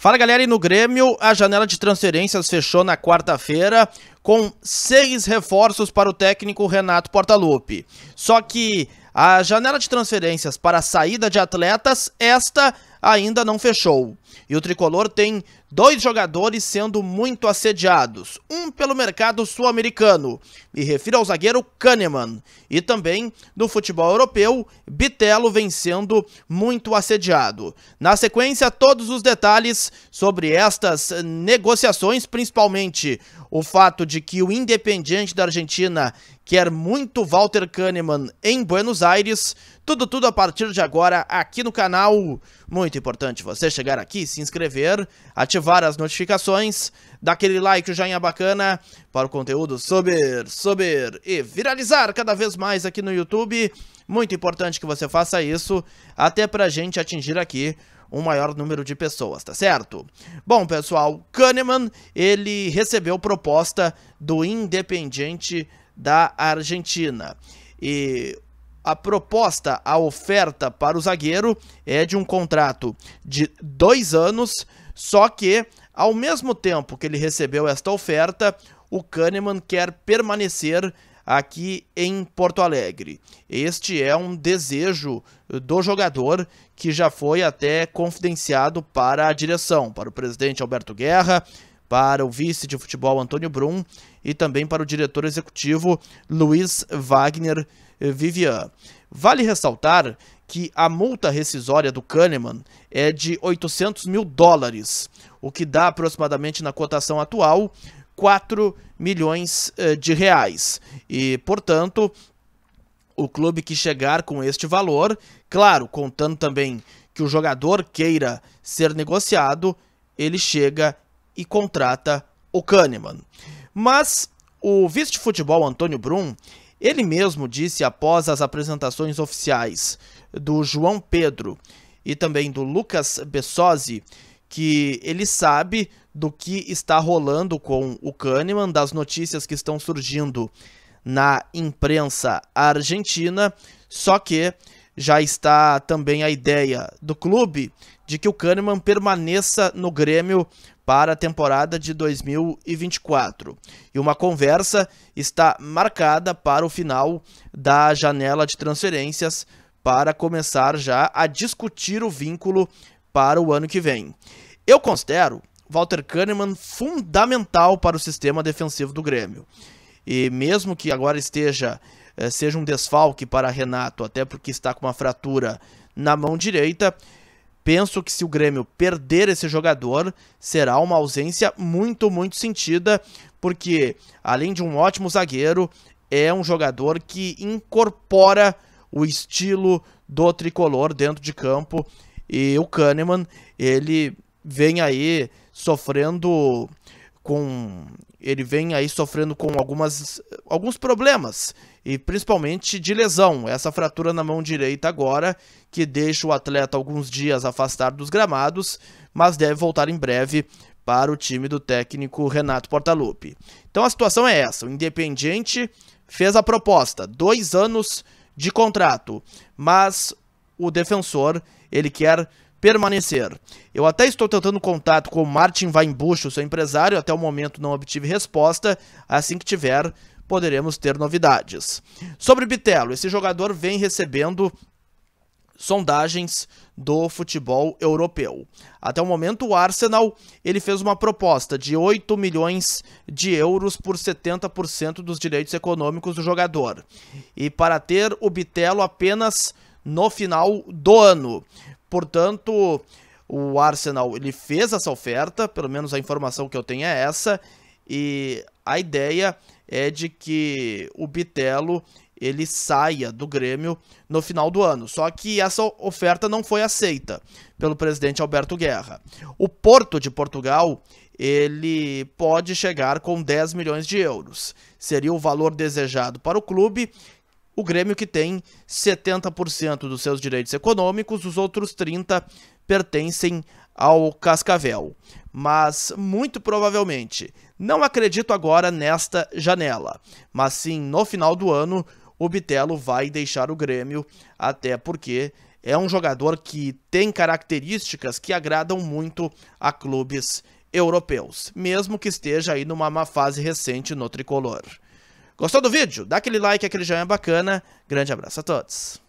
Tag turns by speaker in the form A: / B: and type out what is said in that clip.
A: Fala galera, e no Grêmio, a janela de transferências fechou na quarta-feira com seis reforços para o técnico Renato Portaluppi. Só que a janela de transferências para a saída de atletas, esta ainda não fechou. E o tricolor tem dois jogadores sendo muito assediados, um pelo mercado sul-americano, me refiro ao zagueiro Kahneman, e também do futebol europeu, Bitelo vem sendo muito assediado. Na sequência, todos os detalhes sobre estas negociações, principalmente o fato de que o Independiente da Argentina quer muito Walter Kahneman em Buenos Aires. Tudo, tudo a partir de agora aqui no canal. Muito muito importante você chegar aqui, se inscrever, ativar as notificações, dar aquele like, o joinha bacana para o conteúdo subir, subir e viralizar cada vez mais aqui no YouTube. Muito importante que você faça isso, até a gente atingir aqui um maior número de pessoas, tá certo? Bom, pessoal, Kahneman, ele recebeu proposta do Independiente da Argentina. E a proposta, a oferta para o zagueiro é de um contrato de dois anos, só que ao mesmo tempo que ele recebeu esta oferta, o Kahneman quer permanecer aqui em Porto Alegre. Este é um desejo do jogador que já foi até confidenciado para a direção, para o presidente Alberto Guerra para o vice de futebol Antônio Brum e também para o diretor executivo Luiz Wagner Vivian. Vale ressaltar que a multa rescisória do Kahneman é de 800 mil dólares, o que dá aproximadamente na cotação atual 4 milhões eh, de reais. E, portanto, o clube que chegar com este valor, claro, contando também que o jogador queira ser negociado, ele chega e contrata o Kahneman. Mas o vice de futebol Antônio Brum, ele mesmo disse após as apresentações oficiais do João Pedro e também do Lucas Bessosi que ele sabe do que está rolando com o Kahneman, das notícias que estão surgindo na imprensa argentina, só que já está também a ideia do clube de que o Kahneman permaneça no Grêmio para a temporada de 2024. E uma conversa está marcada para o final da janela de transferências para começar já a discutir o vínculo para o ano que vem. Eu considero Walter Kahneman fundamental para o sistema defensivo do Grêmio. E mesmo que agora esteja eh, seja um desfalque para Renato, até porque está com uma fratura na mão direita, Penso que se o Grêmio perder esse jogador, será uma ausência muito, muito sentida, porque além de um ótimo zagueiro, é um jogador que incorpora o estilo do tricolor dentro de campo. E o Kahneman, ele vem aí sofrendo com ele vem aí sofrendo com algumas alguns problemas, e principalmente de lesão. Essa fratura na mão direita agora, que deixa o atleta alguns dias afastado dos gramados, mas deve voltar em breve para o time do técnico Renato Portaluppi. Então a situação é essa, o Independiente fez a proposta, dois anos de contrato, mas o defensor, ele quer permanecer. Eu até estou tentando contato com o Martin Weinbucho, seu empresário, até o momento não obtive resposta. Assim que tiver, poderemos ter novidades. Sobre Bitelo, esse jogador vem recebendo sondagens do futebol europeu. Até o momento, o Arsenal ele fez uma proposta de 8 milhões de euros por 70% dos direitos econômicos do jogador. E para ter o Bitelo apenas no final do ano. Portanto, o Arsenal ele fez essa oferta, pelo menos a informação que eu tenho é essa, e a ideia é é de que o Bitelo ele saia do Grêmio no final do ano. Só que essa oferta não foi aceita pelo presidente Alberto Guerra. O Porto de Portugal, ele pode chegar com 10 milhões de euros. Seria o valor desejado para o clube. O Grêmio que tem 70% dos seus direitos econômicos, os outros 30 pertencem ao Cascavel mas muito provavelmente. Não acredito agora nesta janela, mas sim no final do ano o Bitelo vai deixar o Grêmio, até porque é um jogador que tem características que agradam muito a clubes europeus, mesmo que esteja aí numa má fase recente no tricolor. Gostou do vídeo? Dá aquele like, aquele joinha bacana. Grande abraço a todos.